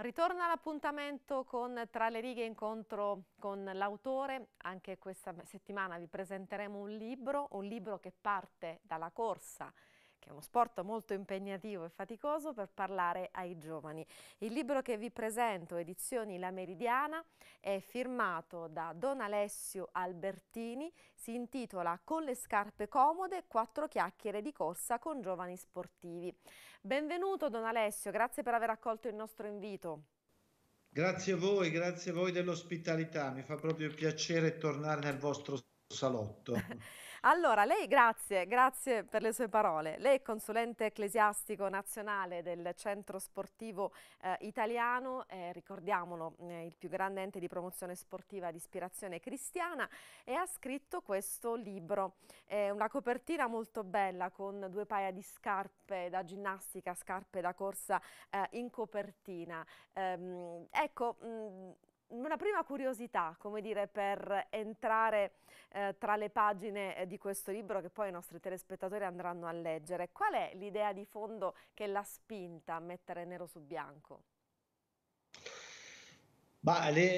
Ritorna l'appuntamento con Tra le righe incontro con l'autore, anche questa settimana vi presenteremo un libro, un libro che parte dalla corsa che è uno sport molto impegnativo e faticoso, per parlare ai giovani. Il libro che vi presento, Edizioni La Meridiana, è firmato da Don Alessio Albertini, si intitola Con le scarpe comode, quattro chiacchiere di corsa con giovani sportivi. Benvenuto Don Alessio, grazie per aver accolto il nostro invito. Grazie a voi, grazie a voi dell'ospitalità, mi fa proprio piacere tornare nel vostro salotto. Allora, lei grazie, grazie per le sue parole. Lei è consulente ecclesiastico nazionale del Centro Sportivo eh, Italiano, eh, ricordiamolo, eh, il più grande ente di promozione sportiva di ispirazione cristiana, e ha scritto questo libro. È una copertina molto bella con due paia di scarpe da ginnastica, scarpe da corsa eh, in copertina. Ehm, ecco, mh, mm, una prima curiosità, come dire, per entrare eh, tra le pagine eh, di questo libro che poi i nostri telespettatori andranno a leggere. Qual è l'idea di fondo che l'ha spinta a mettere nero su bianco?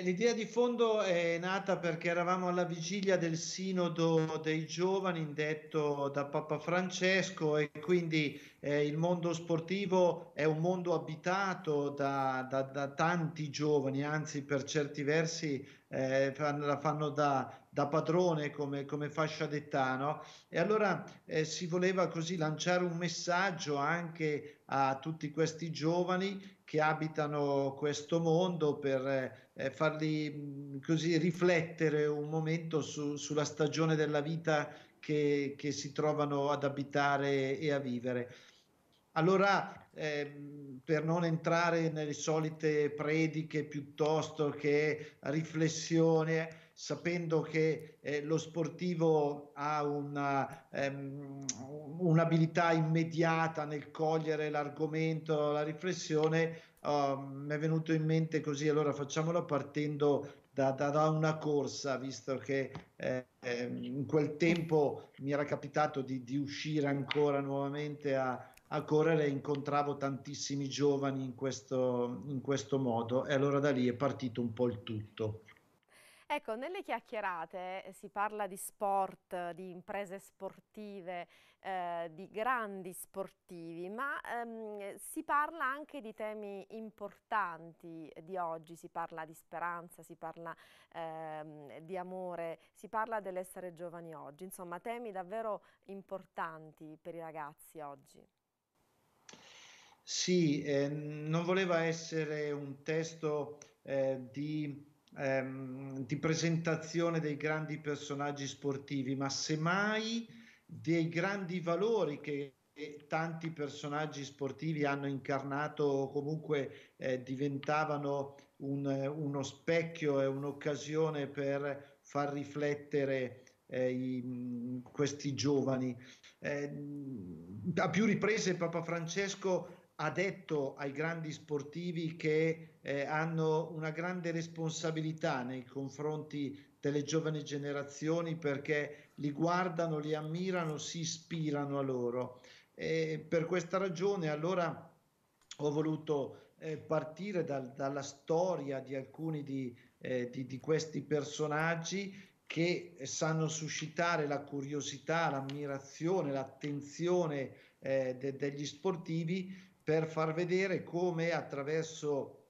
l'idea di fondo è nata perché eravamo alla vigilia del sinodo dei giovani indetto da Papa Francesco e quindi eh, il mondo sportivo è un mondo abitato da, da, da tanti giovani, anzi per certi versi eh, la fanno da da padrone come, come fascia d'età. No? E allora eh, si voleva così lanciare un messaggio anche a tutti questi giovani che abitano questo mondo per eh, farli mm, così riflettere un momento su, sulla stagione della vita che, che, si trovano ad abitare e a vivere. Allora, ehm, per non entrare nelle solite prediche piuttosto che riflessione, sapendo che eh, lo sportivo ha una, ehm, un'abilità immediata nel cogliere l'argomento, la riflessione, uh, mi è venuto in mente così, allora facciamolo partendo da, da, da una corsa, visto che eh, ehm, in quel tempo mi era capitato di, di uscire ancora nuovamente a, a correre incontravo tantissimi giovani in questo, in questo modo e allora da lì è partito un po' il tutto. Ecco, nelle chiacchierate eh, si parla di sport, di imprese sportive, eh, di grandi sportivi, ma ehm, si parla anche di temi importanti di oggi, si parla di speranza, si parla ehm, di amore, si parla dell'essere giovani oggi, insomma temi davvero importanti per i ragazzi oggi. Sì, eh, non voleva essere un testo eh, di ehm, di presentazione dei grandi personaggi sportivi, ma semmai dei grandi valori che tanti personaggi sportivi hanno incarnato o comunque eh, diventavano un, uno specchio e un'occasione per far riflettere eh, i, questi giovani. Eh, a più riprese Papa Francesco ha detto ai grandi sportivi che eh, hanno una grande responsabilità nei confronti delle giovani generazioni perché li guardano, li ammirano, si ispirano a loro. E per questa ragione allora ho voluto eh, partire dal, dalla storia di alcuni di, eh, di, di questi personaggi che sanno suscitare la curiosità, l'ammirazione, l'attenzione eh, de, degli sportivi per far vedere come attraverso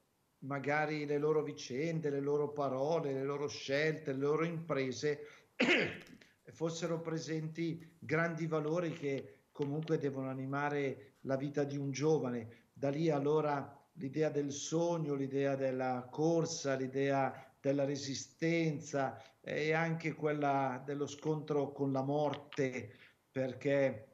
magari le loro vicende, le loro parole, le loro scelte, le loro imprese fossero presenti grandi valori che comunque devono animare la vita di un giovane. Da lì allora l'idea del sogno, l'idea della corsa, l'idea della resistenza e anche quella dello scontro con la morte, perché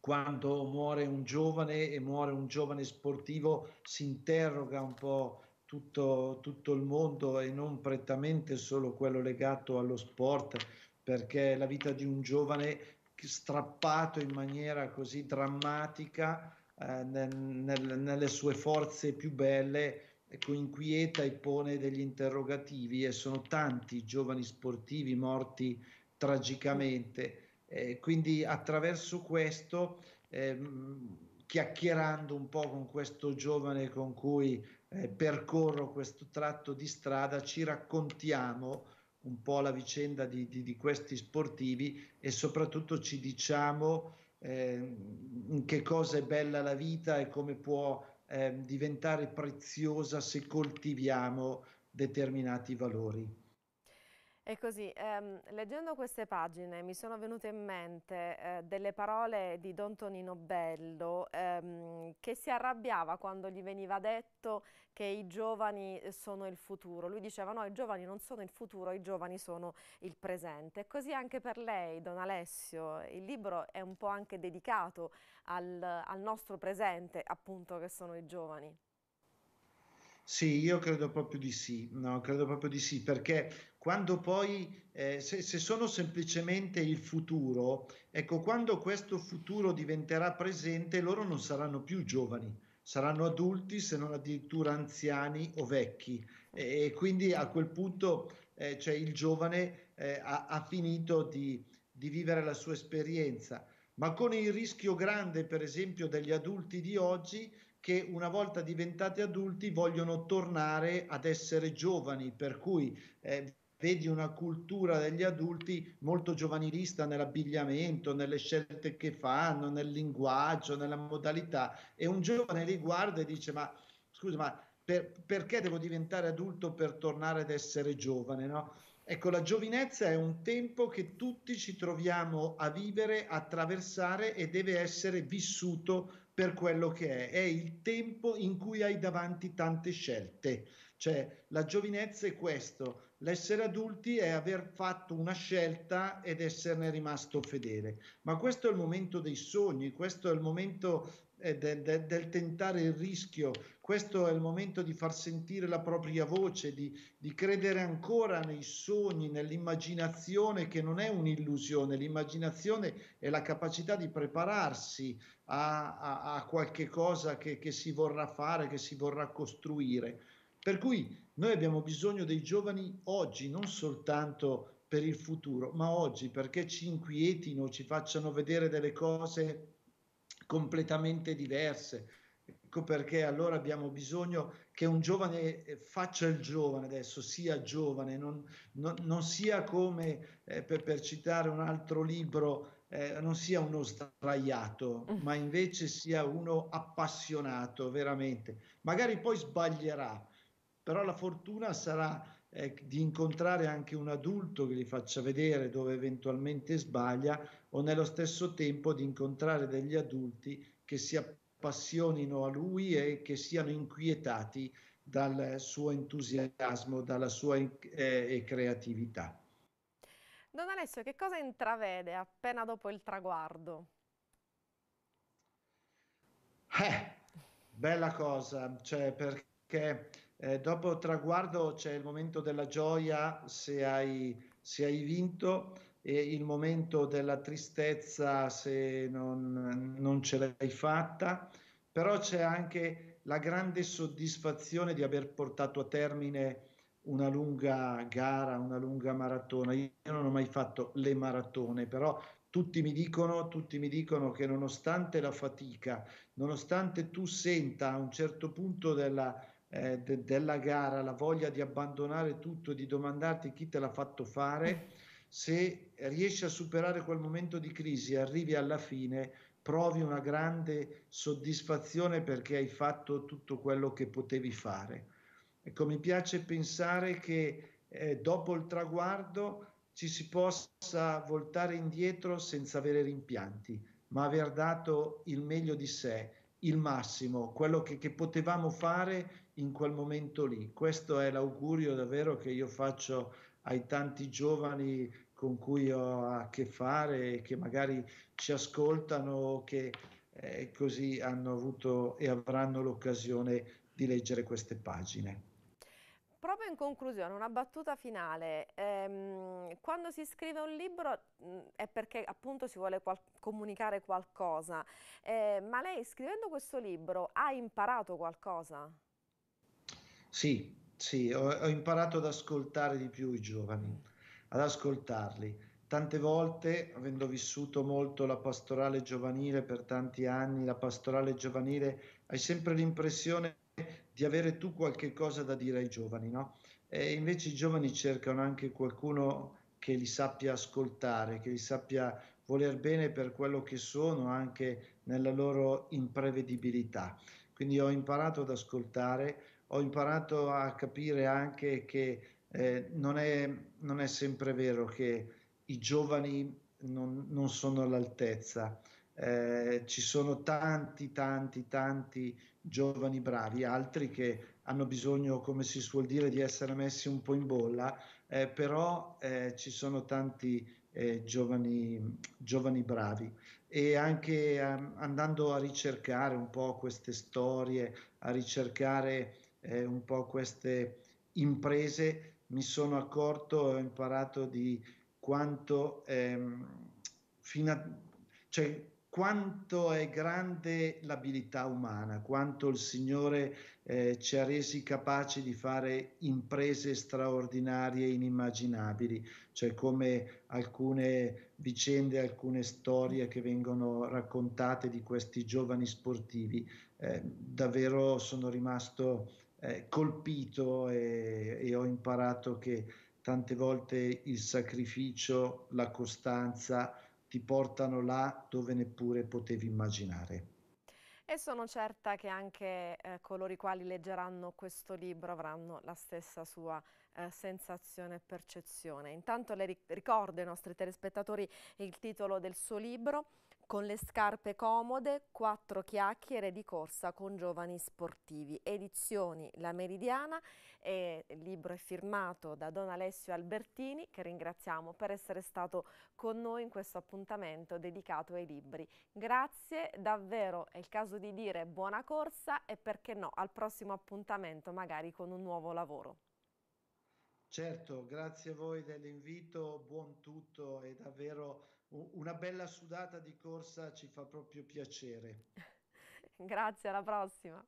quando muore un giovane e muore un giovane sportivo si interroga un po' tutto, tutto il mondo e non prettamente solo quello legato allo sport, perché la vita di un giovane strappato in maniera così drammatica eh, nel, nel, nelle sue forze più belle ecco, inquieta e pone degli interrogativi e sono tanti i giovani sportivi morti tragicamente. Eh, quindi attraverso questo, eh, chiacchierando un po' con questo giovane con cui eh, percorro questo tratto di strada, ci raccontiamo un po' la vicenda di, di, di questi sportivi e soprattutto ci diciamo eh, in che cosa è bella la vita e come può eh, diventare preziosa se coltiviamo determinati valori. E così, ehm, leggendo queste pagine mi sono venute in mente eh, delle parole di Don Tonino Bello ehm, che si arrabbiava quando gli veniva detto che i giovani sono il futuro. Lui diceva no, i giovani non sono il futuro, i giovani sono il presente. E così anche per lei, Don Alessio, il libro è un po' anche dedicato al, al nostro presente, appunto, che sono i giovani. Sì, io credo proprio di sì, no, credo proprio di sì, perché quando poi, eh, se, se, sono semplicemente il futuro, ecco, quando questo futuro diventerà presente, loro non saranno più giovani, saranno adulti, se non addirittura anziani o vecchi. E, e quindi a quel punto eh, cioè il giovane eh, ha, ha, finito di, di vivere la sua esperienza. Ma con il rischio grande, per esempio, degli adulti di oggi, che una volta diventati adulti vogliono tornare ad essere giovani, per cui eh, vedi una cultura degli adulti molto giovanilista nell'abbigliamento, nelle scelte che fanno, nel linguaggio, nella modalità e un giovane li guarda e dice ma scusa ma per, perché devo diventare adulto per tornare ad essere giovane? No? Ecco, la giovinezza è un tempo che tutti ci troviamo a vivere, a attraversare e deve essere vissuto per quello che è, è il tempo in cui hai davanti tante scelte, cioè, la giovinezza è questo, l'essere adulti è aver fatto una scelta ed esserne rimasto fedele. Ma questo è il momento dei sogni, questo è il momento eh, de, de, del tentare il rischio, questo è il momento di far sentire la propria voce, di, di credere ancora nei sogni, nell'immaginazione che non è un'illusione, l'immaginazione è la capacità di prepararsi a, a, a qualche cosa che, che si vorrà fare, che si vorrà costruire. Per cui noi abbiamo bisogno dei giovani oggi, non soltanto per il futuro, ma oggi perché ci inquietino, ci facciano vedere delle cose completamente diverse. Ecco perché allora abbiamo bisogno che un giovane eh, faccia il giovane adesso, sia giovane, non, non, non sia come, eh, per, per, citare un altro libro, eh, non sia uno sdraiato, mm. ma invece sia uno appassionato veramente. Magari poi sbaglierà, però la fortuna sarà eh, di incontrare anche un adulto che li faccia vedere dove eventualmente sbaglia o nello stesso tempo di incontrare degli adulti che si appassionino a lui e che siano inquietati dal suo entusiasmo, dalla sua eh, creatività. Don Alessio, che cosa intravede appena dopo il traguardo? Eh, bella cosa, cioè perché eh, dopo il traguardo c'è il momento della gioia se hai, se hai, vinto e il momento della tristezza se non, non ce l'hai fatta, però c'è anche la grande soddisfazione di aver portato a termine una lunga gara, una lunga maratona. Io non ho mai fatto le maratone, però tutti mi dicono, tutti mi dicono che nonostante la fatica, nonostante tu senta a un certo punto della, eh, de- della gara, la voglia di abbandonare tutto, di domandarti chi te l'ha fatto fare, se riesci a superare quel momento di crisi e arrivi alla fine, provi una grande soddisfazione perché hai fatto tutto quello che potevi fare. Ecco, mi piace pensare che eh, dopo il traguardo ci si possa voltare indietro senza avere rimpianti, ma aver dato il meglio di sé, il massimo, quello che, che potevamo fare in quel momento lì. Questo è l'augurio davvero che io faccio ai tanti giovani con cui ho a che fare, che magari ci ascoltano, o che eh, così hanno avuto e avranno l'occasione di leggere queste pagine. Proprio in conclusione, una battuta finale. Ehm, quando si scrive un libro mh, mm, è perché appunto si vuole qual comunicare qualcosa, eh, ma lei scrivendo questo libro ha imparato qualcosa? Sì, sì, ho, ho imparato ad ascoltare di più i giovani, ad ascoltarli. Tante volte, avendo vissuto molto la pastorale giovanile per tanti anni, la pastorale giovanile, hai sempre l'impressione di avere tu qualche cosa da dire ai giovani, no? E invece i giovani cercano anche qualcuno che li sappia ascoltare, che li sappia voler bene per quello che sono, anche nella loro imprevedibilità. Quindi ho imparato ad ascoltare, ho imparato a capire anche che eh, non, è, non, è, sempre vero che i giovani non, non sono all'altezza. Eh, ci sono tanti, tanti, tanti giovani bravi, altri che hanno bisogno, come si suol dire, di essere messi un po' in bolla, eh, però eh, ci sono tanti eh, giovani, giovani, bravi. E anche ehm, andando a ricercare un po' queste storie, a ricercare eh, un po' queste imprese, mi sono accorto e ho imparato di quanto, ehm, a, cioè, quanto è grande l'abilità umana, quanto il Signore eh, ci ha resi capaci di fare imprese straordinarie e inimmaginabili, cioè come alcune vicende, alcune storie che vengono raccontate di questi giovani sportivi. Eh, davvero sono rimasto eh, colpito e, e, ho imparato che tante volte il sacrificio, la costanza ti portano là dove neppure potevi immaginare. E sono certa che anche eh, coloro i quali leggeranno questo libro avranno la stessa sua eh, sensazione e percezione. Intanto le ricordo ai nostri telespettatori il titolo del suo libro, con le scarpe comode, quattro chiacchiere di corsa con giovani sportivi. Edizioni La Meridiana, e il libro è firmato da Don Alessio Albertini, che ringraziamo per essere stato con noi in questo appuntamento dedicato ai libri. Grazie, davvero è il caso di dire buona corsa e perché no, al prossimo appuntamento magari con un nuovo lavoro. Certo, grazie a voi dell'invito, buon tutto e davvero una bella sudata di corsa ci fa proprio piacere. Grazie, alla prossima.